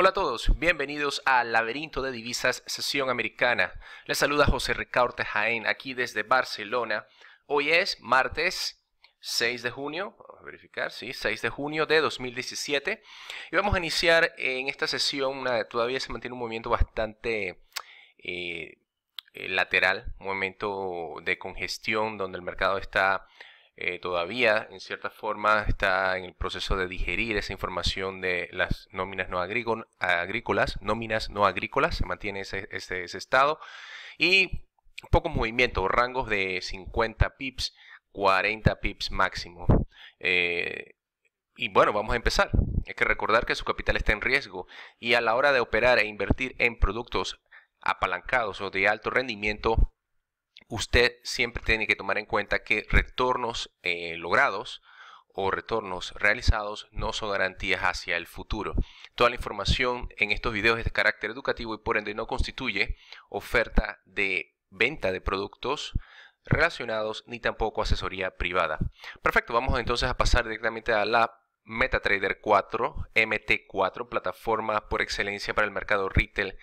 Hola a todos, bienvenidos a Laberinto de Divisas, sesión americana. Les saluda José Ricardo Jaén, aquí desde Barcelona. Hoy es martes 6 de junio, vamos a verificar, sí, 6 de junio de 2017. Y vamos a iniciar en esta sesión, una, todavía se mantiene un movimiento bastante... Eh, eh, lateral, un momento de congestión donde el mercado está eh, todavía en cierta forma está en el proceso de digerir esa información de las nóminas no agrícolas, nóminas no agrícolas, se mantiene ese, estado, y poco movimiento, rangos de 50 pips, 40 pips máximo. Eh, y bueno, vamos a empezar. Hay que recordar que su capital está en riesgo y a la hora de operar e invertir en productos apalancados o de alto rendimiento, usted siempre tiene que tomar en cuenta que retornos eh, logrados o retornos realizados no son garantías hacia el futuro. Toda la información en estos videos es de carácter educativo y por ende no constituye oferta de venta de productos relacionados ni tampoco asesoría privada. Perfecto, vamos entonces a pasar directamente a la MetaTrader 4, MT4, plataforma por excelencia para el mercado retail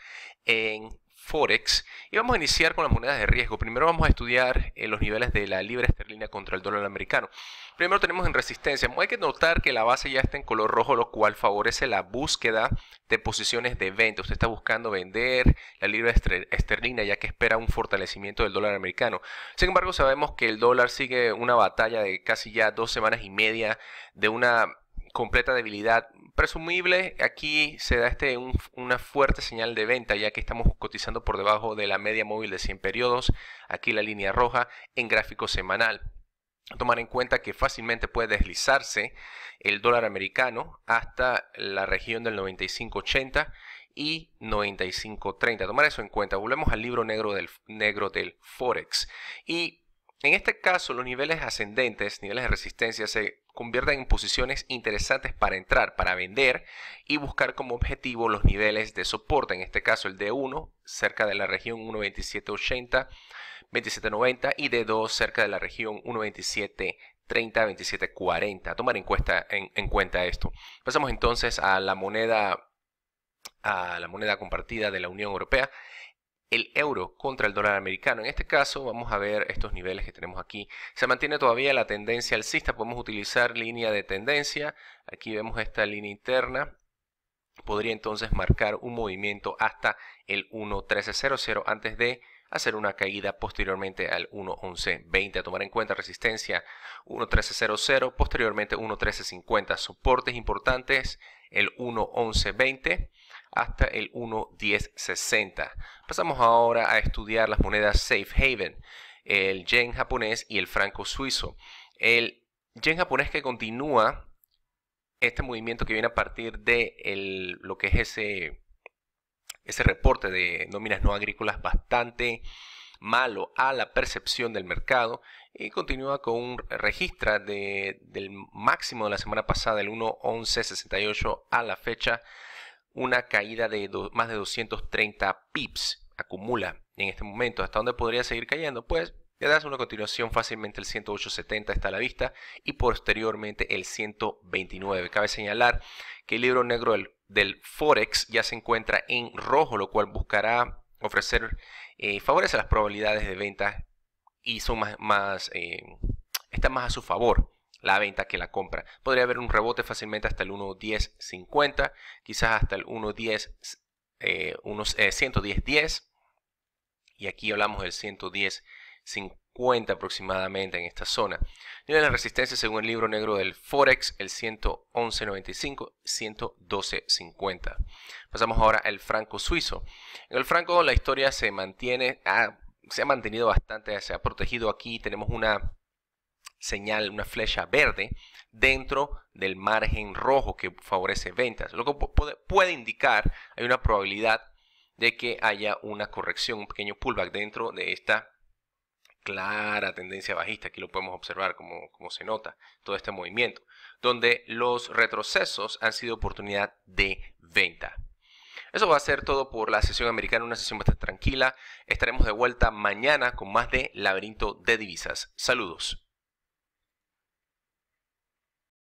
en Forex y vamos a iniciar con las monedas de riesgo. Primero vamos a estudiar eh, los niveles de la libra esterlina contra el dólar americano. Primero tenemos en resistencia. Hay que notar que la base ya está en color rojo, lo cual favorece la búsqueda de posiciones de venta. Usted está buscando vender la libra esterlina ya que espera un fortalecimiento del dólar americano. Sin embargo, sabemos que el dólar sigue una batalla de casi ya dos semanas y media de una completa debilidad presumible. Aquí se da este, una fuerte señal de venta, ya que estamos cotizando por debajo de la media móvil de 100 periodos. Aquí la línea roja en gráfico semanal. Tomar en cuenta que fácilmente puede deslizarse el dólar americano hasta la región del 95.80 y 95.30. Tomar eso en cuenta. Volvemos al libro negro del, negro del Forex. Y en este caso, los niveles ascendentes, niveles de resistencia, se conviertan en posiciones interesantes para entrar, para vender y buscar como objetivo los niveles de soporte, en este caso el D1 cerca de la región 1.2780, 27.90 y D2 cerca de la región 1.2730, 27.40. Tomar en cuenta, en, en cuenta esto. Pasamos entonces a la moneda a la moneda compartida de la Unión Europea el euro contra el dólar americano. En este caso vamos a ver estos niveles que tenemos aquí. Se mantiene todavía la tendencia alcista, podemos utilizar línea de tendencia. Aquí vemos esta línea interna. Podría entonces marcar un movimiento hasta el 1.1300 antes de hacer una caída posteriormente al 1.11.20. A tomar en cuenta resistencia 1.1300, posteriormente 1.1350. Soportes importantes el 1.11.20 hasta el 1.1060. Pasamos ahora a estudiar las monedas Safe Haven, el yen japonés y el franco suizo. El yen japonés que continúa este movimiento que viene a partir de lo que es ese, ese reporte de nóminas no agrícolas bastante malo a la percepción del mercado y continúa con un registro del máximo de la semana pasada, el 1.11.68 a la fecha una caída de más de 230 pips acumula en este momento. ¿Hasta dónde podría seguir cayendo? Pues le das una continuación fácilmente el 108.70 está a la vista y posteriormente el 129. Cabe señalar que el libro negro del, Forex ya se encuentra en rojo, lo cual buscará ofrecer, favores eh, favorece las probabilidades de venta y son más, más eh, a su favor la venta que la compra. Podría haber un rebote fácilmente hasta el 1.1050, quizás hasta el 1.10, eh, unos 110.10. Eh, y aquí hablamos del 110.50 aproximadamente en esta zona. Nivel de resistencia según el libro negro del Forex, el 111.95, 112.50. Pasamos ahora al franco suizo. En el franco la historia se mantiene, se ha mantenido bastante, se ha protegido aquí. Tenemos una señal, una flecha verde dentro del margen rojo que favorece ventas, lo que puede, indicar hay una probabilidad de que haya una corrección, un pequeño pullback dentro de esta clara tendencia bajista. Aquí lo podemos observar como, como, se nota todo este movimiento, donde los retrocesos han sido oportunidad de venta. Eso va a ser todo por la sesión americana, una sesión bastante tranquila. Estaremos de vuelta mañana con más de Laberinto de Divisas. Saludos.